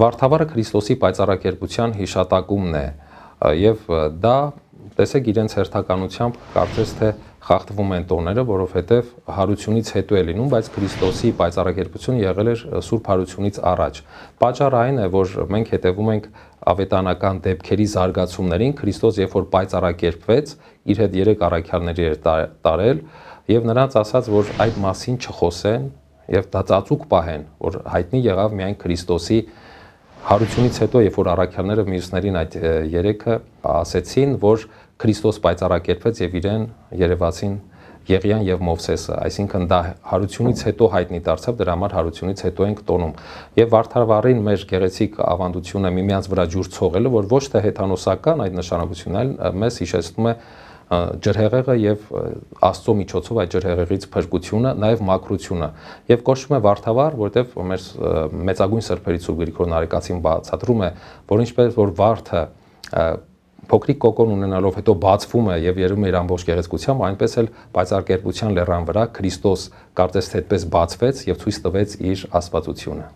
Վարդավառը Քրիստոսի պայծառակերպության հիշատակումն է եւ դա տեսեք իրենց հերթականությամբ կարծես թե խախտվում են տոները, որովհետև հարությունից հետո է լինում, բայց Քրիստոսի պայծառակերպությունը եղել էր Սուրբ հարությունից առաջ։ Պաճառը այն է, որ մենք հետևում ենք ավետանական դեպքերի զարգացումներին, Քրիստոս երբ որ պայծառակերպվեց, իր հետ երեք առաքյալների էր տարել եւ նրանց ասաց, որ այդ մասին չխոսեն եւ դա ծածուկ պահեն, որ հայտնի եղավ միայն Քրիստոսի Հարությունից հետո, երբ որ առաքյալները մյուսներին այդ երեքը ասեցին, որ Քրիստոս պայծառակերպեց եւ իրեն Երևացին Եղիան եւ Մովսեսը, այսինքն դա հարությունից հետո հայտնի դարձավ, դրա համար հարությունից հետո ենք տոնում։ Եվ Վարդավառին մեր գեղեցիկ ավանդությունը միմյանց վրա ջուր ցողելը, որ ոչ թե հեթանոսական այդ նշանակությունն այլ մեզ հիշեցնում է ջրհեղեղը եւ աստծո միջոցով այդ ջրհեղեղից փրկությունը, նաեւ մակրությունը։ Եվ կոչվում է վարդավառ, որտեվ մեր մեծագույն սրբերից ու Գրիգոր Նարեկացին բացատրում է, որ ինչպես որ վարդը փոքրիկ կոկոն ունենալով հետո բացվում է եւ երում է իր ամբողջ գեղեցկությամբ, այնպես էլ պայծառ կերպության լեռան վրա Քրիստոս կարծես թե այդպես բացվեց եւ ցույց տվեց իր աստվածությունը։